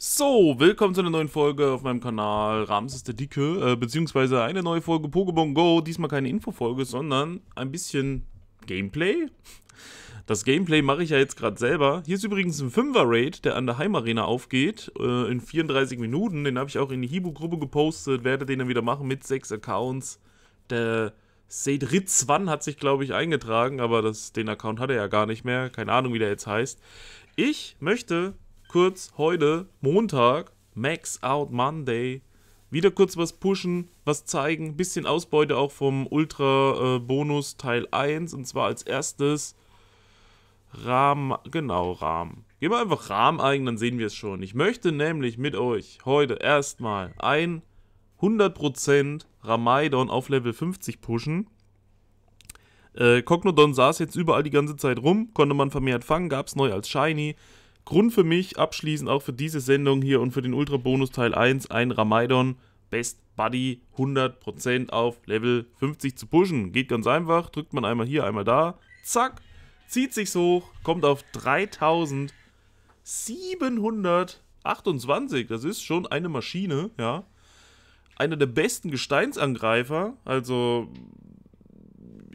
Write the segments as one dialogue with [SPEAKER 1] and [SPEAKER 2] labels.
[SPEAKER 1] So, willkommen zu einer neuen Folge auf meinem Kanal Ramses der Dicke, äh, beziehungsweise eine neue Folge Pokémon Go. Diesmal keine Infofolge, sondern ein bisschen Gameplay. Das Gameplay mache ich ja jetzt gerade selber. Hier ist übrigens ein 5er-Raid, der an der Heimarena aufgeht, äh, in 34 Minuten. Den habe ich auch in die Hibu-Gruppe gepostet, werde den dann wieder machen mit sechs Accounts. Der Sedritzwan hat sich, glaube ich, eingetragen, aber das, den Account hat er ja gar nicht mehr. Keine Ahnung, wie der jetzt heißt. Ich möchte kurz heute, Montag, Max Out Monday, wieder kurz was pushen, was zeigen, bisschen Ausbeute auch vom Ultra äh, Bonus Teil 1 und zwar als erstes Rahm, genau Rahm. Gehen wir einfach Rahm ein, dann sehen wir es schon. Ich möchte nämlich mit euch heute erstmal ein 100% Ramaidon auf Level 50 pushen. Äh, Cognodon saß jetzt überall die ganze Zeit rum, konnte man vermehrt fangen, gab es neu als Shiny. Grund für mich, abschließend auch für diese Sendung hier und für den Ultra-Bonus Teil 1, ein Ramaidon Best Buddy 100% auf Level 50 zu pushen. Geht ganz einfach, drückt man einmal hier, einmal da, zack, zieht sich's hoch, kommt auf 3728, das ist schon eine Maschine, ja. Einer der besten Gesteinsangreifer, also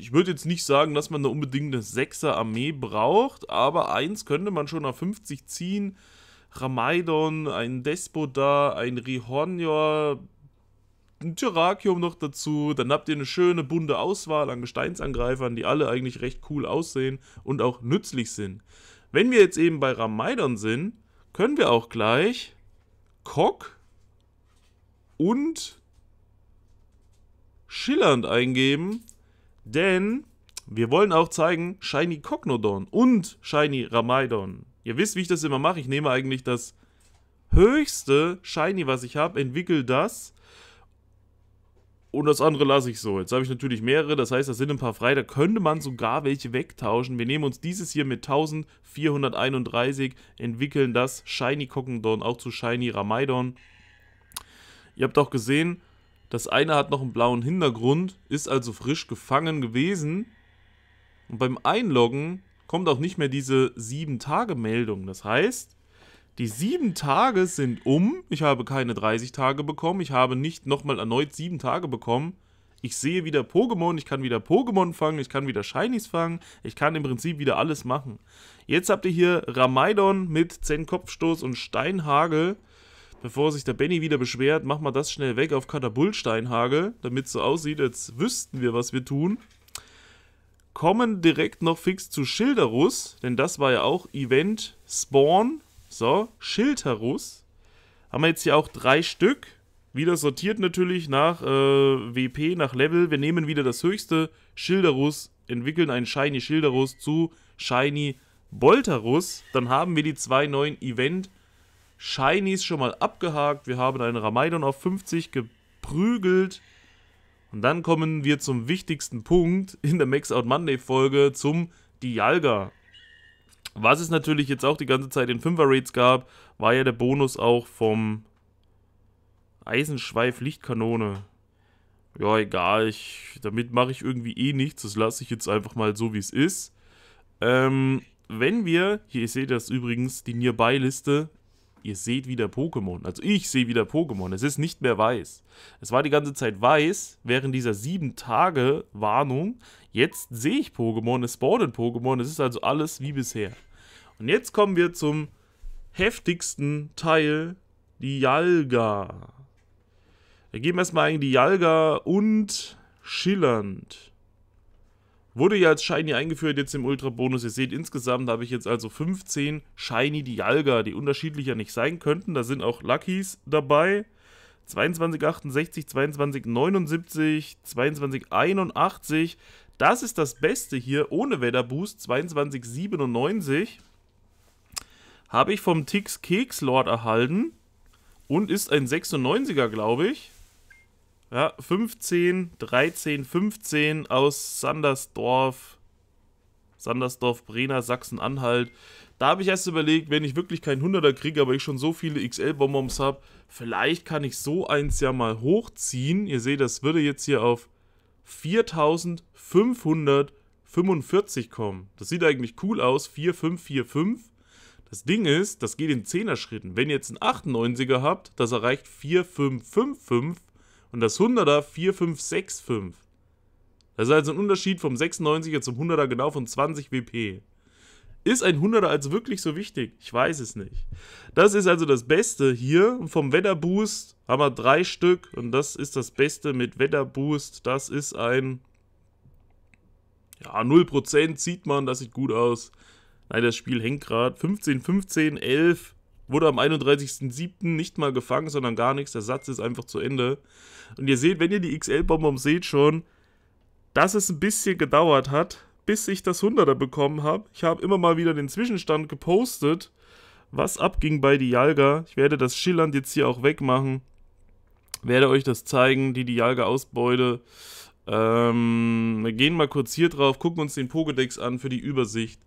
[SPEAKER 1] ich würde jetzt nicht sagen, dass man da unbedingt eine 6er Armee braucht, aber eins könnte man schon auf 50 ziehen. Ramaidon, ein Despota, ein Rihornior, ein Tyrakium noch dazu. Dann habt ihr eine schöne bunte Auswahl an Gesteinsangreifern, die alle eigentlich recht cool aussehen und auch nützlich sind. Wenn wir jetzt eben bei Ramaidon sind, können wir auch gleich Kok und Schillernd eingeben denn wir wollen auch zeigen Shiny Cognodon und Shiny Ramaidon. Ihr wisst, wie ich das immer mache. Ich nehme eigentlich das höchste Shiny, was ich habe, entwickle das. Und das andere lasse ich so. Jetzt habe ich natürlich mehrere, das heißt, da sind ein paar frei. Da könnte man sogar welche wegtauschen. Wir nehmen uns dieses hier mit 1431, entwickeln das Shiny Cognodon auch zu Shiny Ramaidon. Ihr habt auch gesehen, das eine hat noch einen blauen Hintergrund, ist also frisch gefangen gewesen. Und beim Einloggen kommt auch nicht mehr diese 7-Tage-Meldung. Das heißt, die 7 Tage sind um. Ich habe keine 30 Tage bekommen. Ich habe nicht nochmal erneut 7 Tage bekommen. Ich sehe wieder Pokémon, ich kann wieder Pokémon fangen, ich kann wieder Shinies fangen, ich kann im Prinzip wieder alles machen. Jetzt habt ihr hier Ramaidon mit Zen-Kopfstoß und Steinhagel bevor sich der Benny wieder beschwert, machen wir das schnell weg auf Katapultsteinhagel, damit es so aussieht, als wüssten wir, was wir tun. Kommen direkt noch fix zu Schilderus, denn das war ja auch Event Spawn. So, Schilderus. Haben wir jetzt hier auch drei Stück. Wieder sortiert natürlich nach äh, WP, nach Level. Wir nehmen wieder das höchste Schilderus, entwickeln einen Shiny Schilderus zu Shiny Bolterus. Dann haben wir die zwei neuen event spawn Shinies schon mal abgehakt. Wir haben einen Ramaidon auf 50 geprügelt. Und dann kommen wir zum wichtigsten Punkt in der Max Out Monday Folge, zum Dialga. Was es natürlich jetzt auch die ganze Zeit in 5er Raids gab, war ja der Bonus auch vom Eisenschweif Lichtkanone. Ja, egal, ich, damit mache ich irgendwie eh nichts, das lasse ich jetzt einfach mal so, wie es ist. Ähm, wenn wir, hier seht ihr das übrigens, die Nearby-Liste, ihr seht wieder Pokémon. Also ich sehe wieder Pokémon. Es ist nicht mehr weiß. Es war die ganze Zeit weiß während dieser sieben Tage Warnung. Jetzt sehe ich Pokémon, es spawnen Pokémon. Es ist also alles wie bisher. Und jetzt kommen wir zum heftigsten Teil, die Jalga. Wir geben erstmal eigentlich die Jalga und Schillernd. Wurde ja als Shiny eingeführt, jetzt im Ultra-Bonus. Ihr seht, insgesamt habe ich jetzt also 15 Shiny Dialga, die unterschiedlicher nicht sein könnten. Da sind auch Luckys dabei. 2268, 2279, 2281. Das ist das Beste hier ohne Wetterboost. 2297 habe ich vom Tix Kekslord erhalten und ist ein 96er, glaube ich. Ja, 15, 13, 15 aus Sandersdorf, Sandersdorf, Brenner, Sachsen-Anhalt. Da habe ich erst überlegt, wenn ich wirklich keinen 100er kriege, aber ich schon so viele XL-Bonbons habe, vielleicht kann ich so eins ja mal hochziehen. Ihr seht, das würde jetzt hier auf 4545 kommen. Das sieht eigentlich cool aus, 4545. Das Ding ist, das geht in 10er Schritten. Wenn ihr jetzt einen 98er habt, das erreicht 4555 und das 100er 4, 5, 6, 5. Das ist also ein Unterschied vom 96er zum 100er genau von 20 WP. Ist ein 100er also wirklich so wichtig? Ich weiß es nicht. Das ist also das Beste hier. Und vom Wetterboost haben wir drei Stück. Und das ist das Beste mit Wetterboost. Das ist ein... Ja, 0% sieht man. Das sieht gut aus. Nein, das Spiel hängt gerade. 15, 15, 11. Wurde am 31.07. nicht mal gefangen, sondern gar nichts. Der Satz ist einfach zu Ende. Und ihr seht, wenn ihr die xl bonbons seht schon, dass es ein bisschen gedauert hat, bis ich das 100er bekommen habe. Ich habe immer mal wieder den Zwischenstand gepostet, was abging bei Dialga. Ich werde das schillernd jetzt hier auch wegmachen. Werde euch das zeigen, die Dialga-Ausbeute. Ähm, wir gehen mal kurz hier drauf, gucken uns den Pokédex an für die Übersicht.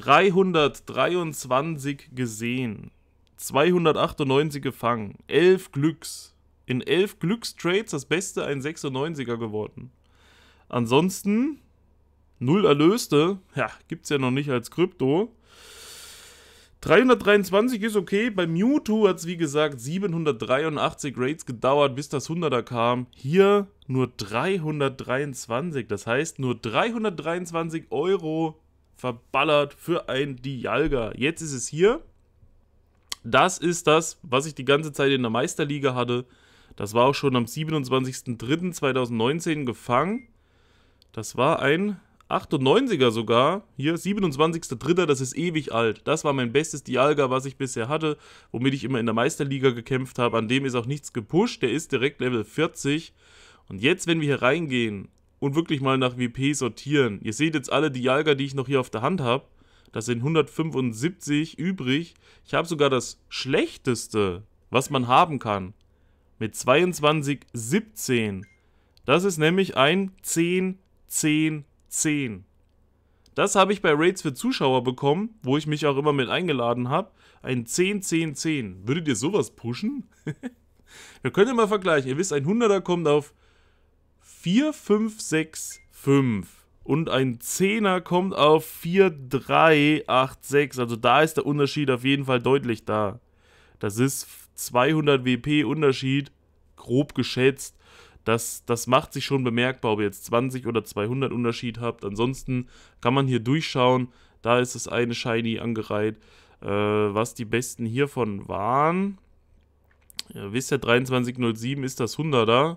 [SPEAKER 1] 323 gesehen, 298 gefangen, 11 Glücks. In 11 Glückstrades das Beste ein 96er geworden. Ansonsten null Erlöste, ja, gibt es ja noch nicht als Krypto. 323 ist okay. Bei Mewtwo hat es wie gesagt 783 Rates gedauert, bis das 100er kam. Hier nur 323. Das heißt, nur 323 Euro verballert für ein Dialga. Jetzt ist es hier. Das ist das, was ich die ganze Zeit in der Meisterliga hatte. Das war auch schon am 27.03.2019 gefangen. Das war ein 98er sogar. Hier, 27.03., das ist ewig alt. Das war mein bestes Dialga, was ich bisher hatte, womit ich immer in der Meisterliga gekämpft habe. An dem ist auch nichts gepusht. Der ist direkt Level 40. Und jetzt, wenn wir hier reingehen, und wirklich mal nach WP sortieren. Ihr seht jetzt alle die Jalga, die ich noch hier auf der Hand habe. Das sind 175 übrig. Ich habe sogar das schlechteste, was man haben kann. Mit 22, 17. Das ist nämlich ein 10, 10, 10. Das habe ich bei Raids für Zuschauer bekommen, wo ich mich auch immer mit eingeladen habe. Ein 10, 10, 10. Würdet ihr sowas pushen? Wir können ja mal vergleichen. Ihr wisst, ein 100er kommt auf 4, 5, 6, 5. Und ein Zehner kommt auf 4, 3, 8, 6. Also da ist der Unterschied auf jeden Fall deutlich da. Das ist 200 WP Unterschied, grob geschätzt. Das, das macht sich schon bemerkbar, ob ihr jetzt 20 oder 200 Unterschied habt. Ansonsten kann man hier durchschauen. Da ist das eine Shiny angereiht. Äh, was die besten hiervon waren. Äh, ihr wisst ja, 2307 ist das 100er.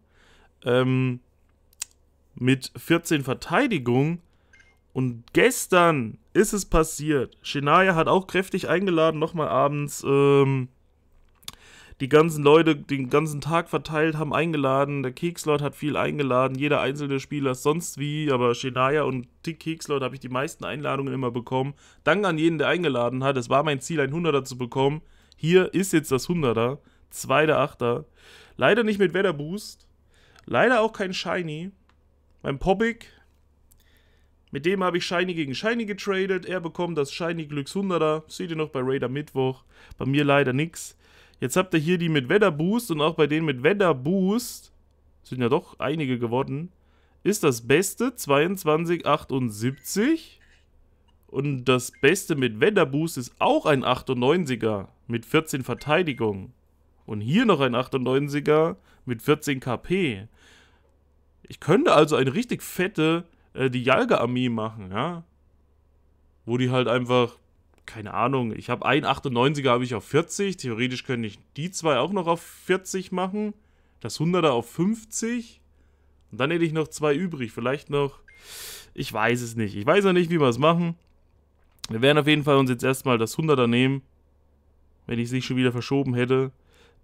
[SPEAKER 1] ähm, mit 14 Verteidigung. Und gestern ist es passiert. Shania hat auch kräftig eingeladen, nochmal abends. Ähm, die ganzen Leute den ganzen Tag verteilt haben eingeladen. Der Kekslord hat viel eingeladen. Jeder einzelne Spieler sonst wie. Aber Shania und Tick Kekslord habe ich die meisten Einladungen immer bekommen. Dank an jeden, der eingeladen hat. Es war mein Ziel, ein 100er zu bekommen. Hier ist jetzt das 100er. Zweiter Achter. Leider nicht mit Wetterboost. Leider auch kein Shiny. Beim Poppig. Mit dem habe ich Shiny gegen Shiny getradet. Er bekommt das Shiny Glücks 100er. Seht ihr noch bei Raider Mittwoch. Bei mir leider nichts. Jetzt habt ihr hier die mit Wetterboost und auch bei denen mit Wetterboost sind ja doch einige geworden. Ist das Beste 2278 und das Beste mit Wetterboost ist auch ein 98er mit 14 Verteidigungen. Und hier noch ein 98er mit 14 KP. Ich könnte also eine richtig fette äh, Dialga-Armee machen, ja. Wo die halt einfach, keine Ahnung, ich habe einen 98er habe ich auf 40. Theoretisch könnte ich die zwei auch noch auf 40 machen. Das 100er auf 50. Und dann hätte ich noch zwei übrig. Vielleicht noch, ich weiß es nicht. Ich weiß noch nicht, wie wir es machen. Wir werden auf jeden Fall uns jetzt erstmal das 100er nehmen. Wenn ich es nicht schon wieder verschoben hätte.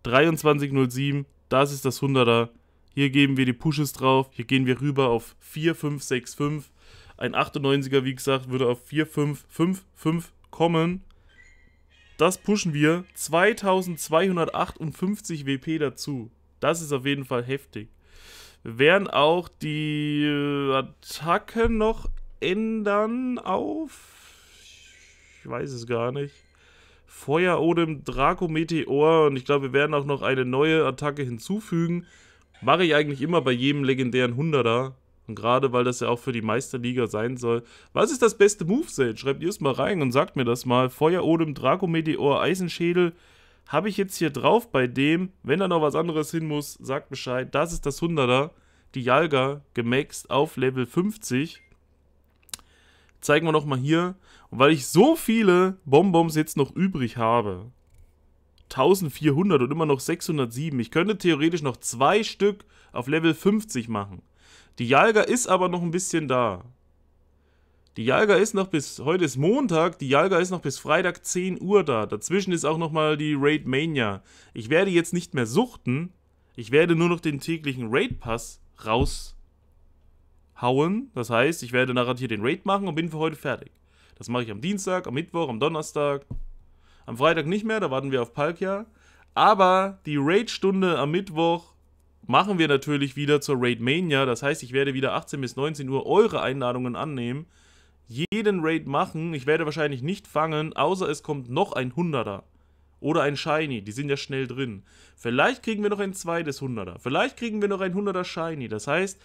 [SPEAKER 1] 2307, das ist das 100er. Hier geben wir die Pushes drauf, hier gehen wir rüber auf 4, 5, 6, 5. Ein 98er, wie gesagt, würde auf 4, 5, 5, 5 kommen. Das pushen wir 2258 WP dazu. Das ist auf jeden Fall heftig. Wir werden auch die äh, Attacke noch ändern auf... Ich weiß es gar nicht. Feuerodem, Draco Meteor und ich glaube, wir werden auch noch eine neue Attacke hinzufügen. Mache ich eigentlich immer bei jedem legendären 100er. Und gerade, weil das ja auch für die Meisterliga sein soll. Was ist das beste Moveset? Schreibt ihr es mal rein und sagt mir das mal. Feuerodem, Draco Meteor, Eisenschädel habe ich jetzt hier drauf bei dem. Wenn da noch was anderes hin muss, sagt Bescheid. Das ist das 100er. Die Jalga gemaxt auf Level 50 zeigen wir nochmal hier. Und weil ich so viele Bonbons jetzt noch übrig habe, 1400 und immer noch 607, ich könnte theoretisch noch zwei Stück auf Level 50 machen. Die Jalga ist aber noch ein bisschen da. Die Jalga ist noch bis, heute ist Montag, die Jalga ist noch bis Freitag 10 Uhr da. Dazwischen ist auch nochmal die Raid Mania. Ich werde jetzt nicht mehr suchten, ich werde nur noch den täglichen Raid Pass raus hauen. Das heißt, ich werde nachher hier den Raid machen und bin für heute fertig. Das mache ich am Dienstag, am Mittwoch, am Donnerstag. Am Freitag nicht mehr, da warten wir auf Palkia. Aber die Raid-Stunde am Mittwoch machen wir natürlich wieder zur Raid Mania. Das heißt, ich werde wieder 18 bis 19 Uhr eure Einladungen annehmen. Jeden Raid machen. Ich werde wahrscheinlich nicht fangen, außer es kommt noch ein 100er. Oder ein Shiny, die sind ja schnell drin. Vielleicht kriegen wir noch ein zweites 100er. Vielleicht kriegen wir noch ein 100er Shiny. Das heißt,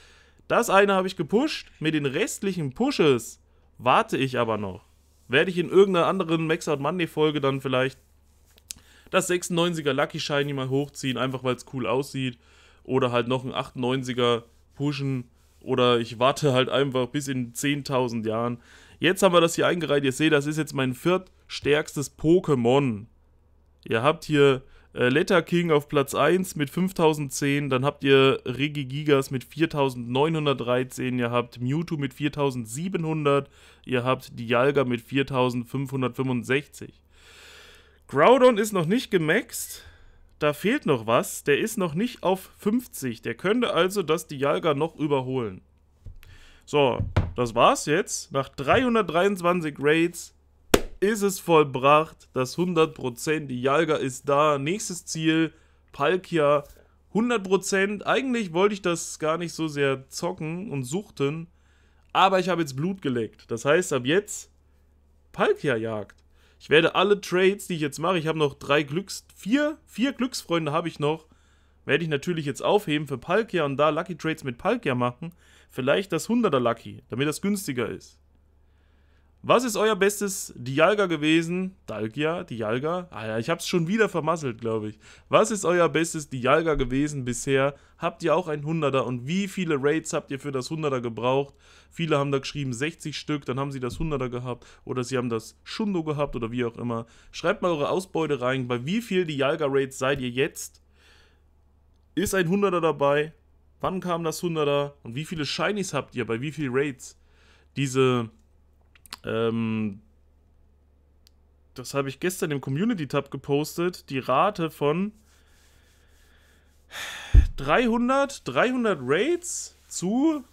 [SPEAKER 1] das eine habe ich gepusht. Mit den restlichen Pushes warte ich aber noch. Werde ich in irgendeiner anderen Max Out Monday Folge dann vielleicht das 96er Lucky Shiny mal hochziehen, einfach weil es cool aussieht. Oder halt noch ein 98er pushen. Oder ich warte halt einfach bis in 10.000 Jahren. Jetzt haben wir das hier eingereiht. Ihr seht, das ist jetzt mein viertstärkstes Pokémon. Ihr habt hier äh, Letter King auf Platz 1 mit 5010, dann habt ihr Regi Gigas mit 4913, ihr habt Mewtwo mit 4700, ihr habt Dialga mit 4565. Groudon ist noch nicht gemaxt, da fehlt noch was, der ist noch nicht auf 50, der könnte also das Dialga noch überholen. So, das war's jetzt. Nach 323 Raids ist es vollbracht. Das 100%. Die Jalga ist da. Nächstes Ziel. Palkia. 100%. Eigentlich wollte ich das gar nicht so sehr zocken und suchten. Aber ich habe jetzt Blut geleckt. Das heißt, ab jetzt Palkia-Jagd. Ich werde alle Trades, die ich jetzt mache, ich habe noch drei Glücks... Vier, vier Glücksfreunde habe ich noch. Werde ich natürlich jetzt aufheben für Palkia und da Lucky Trades mit Palkia machen. Vielleicht das 100er Lucky, damit das günstiger ist. Was ist euer bestes Dialga gewesen? Dalgia, Dialga? Ah ja, ich hab's schon wieder vermasselt, glaube ich. Was ist euer bestes Dialga gewesen bisher? Habt ihr auch ein 100er? Und wie viele Raids habt ihr für das 100er gebraucht? Viele haben da geschrieben 60 Stück, dann haben sie das 100er gehabt. Oder sie haben das Shundo gehabt oder wie auch immer. Schreibt mal eure Ausbeute rein. Bei wie viel Dialga Raids seid ihr jetzt? Ist ein 100er dabei? Wann kam das 100er? Und wie viele Shinies habt ihr? Bei wie viel Raids? Diese ähm, das habe ich gestern im Community-Tab gepostet. Die Rate von 300, 300 Raids zu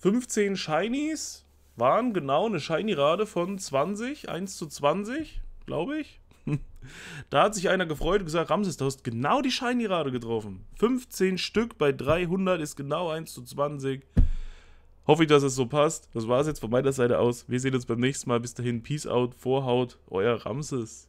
[SPEAKER 1] 15 Shinies waren genau eine Shiny-Rate von 20, 1 zu 20, glaube ich. da hat sich einer gefreut und gesagt, Ramses, du hast genau die Shiny-Rate getroffen. 15 Stück bei 300 ist genau 1 zu 20. Hoffe ich, dass es so passt. Das war es jetzt von meiner Seite aus. Wir sehen uns beim nächsten Mal. Bis dahin, Peace out, Vorhaut, euer Ramses.